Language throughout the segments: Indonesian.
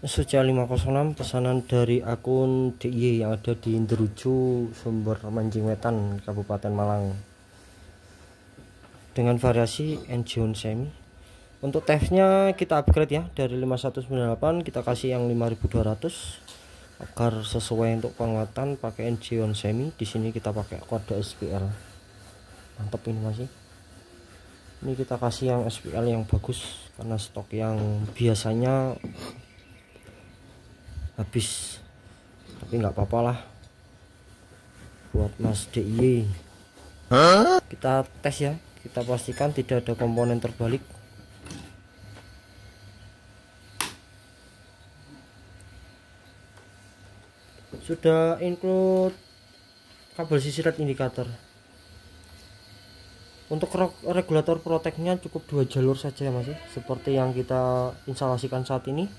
Sejak 506 pesanan dari akun DIY yang ada di Indruju, sumber Mancing Wetan, Kabupaten Malang. Dengan variasi Enjoon Semi. Untuk tesnya kita upgrade ya dari 5198 kita kasih yang 5200 agar sesuai untuk penguatan pakai Enjoon Semi. Di sini kita pakai kode SPL. Mantap ini masih. Ini kita kasih yang SPL yang bagus karena stok yang biasanya habis tapi nggak apa-apa lah buat Mas DIY kita tes ya kita pastikan tidak ada komponen terbalik sudah include kabel sisi red indikator untuk regulator proteknya cukup dua jalur saja ya mas ya. seperti yang kita instalasikan saat ini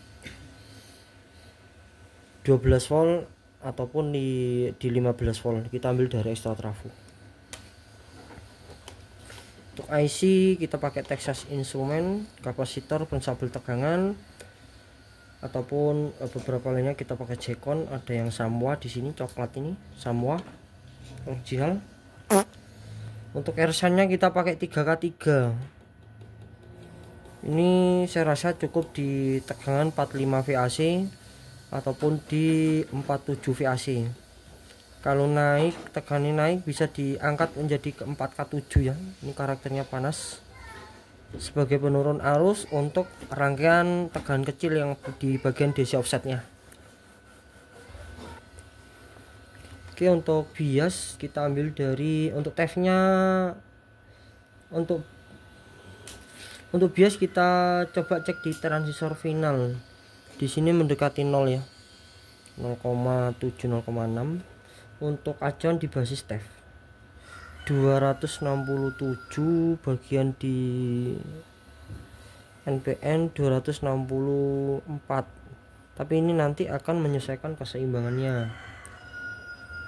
12 volt ataupun di di 15 volt kita ambil dari extra trafo untuk IC kita pakai Texas Instrument kapasitor pensabel tegangan ataupun eh, beberapa lainnya kita pakai Jekon ada yang Samwa di sini coklat ini Samwa original untuk ersannya kita pakai 3K3 ini saya rasa cukup di tegangan 45 VAC ataupun di 47 VAC kalau naik tegannya naik bisa diangkat menjadi ke 4K7 ya ini karakternya panas sebagai penurun arus untuk rangkaian tegangan kecil yang di bagian DC offsetnya oke untuk bias kita ambil dari untuk tefnya untuk untuk bias kita coba cek di transistor final di sini mendekati 0 ya 0,7 0,6 untuk acuan di basis TEF 267 bagian di NPN 264 tapi ini nanti akan menyelesaikan keseimbangannya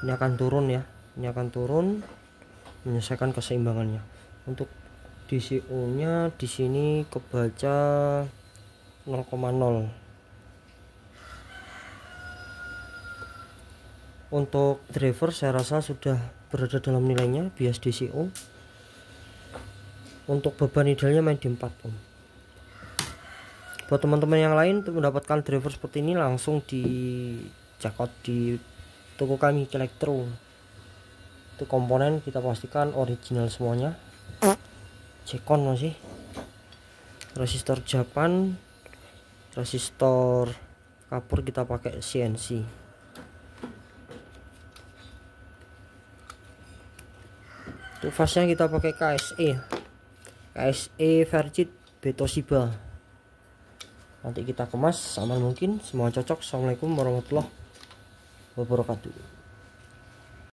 ini akan turun ya ini akan turun menyelesaikan keseimbangannya untuk DCO nya di sini kebaca 0,0 untuk driver saya rasa sudah berada dalam nilainya bias DCO untuk beban idealnya main di 4 ohm buat teman-teman yang lain untuk mendapatkan driver seperti ini langsung di jakot di toko kami elektro itu komponen kita pastikan original semuanya cekon masih resistor Japan resistor kapur kita pakai CNC untuk kita pakai KSE KSE Vergit Betosiba nanti kita kemas aman mungkin semua cocok Assalamualaikum warahmatullahi wabarakatuh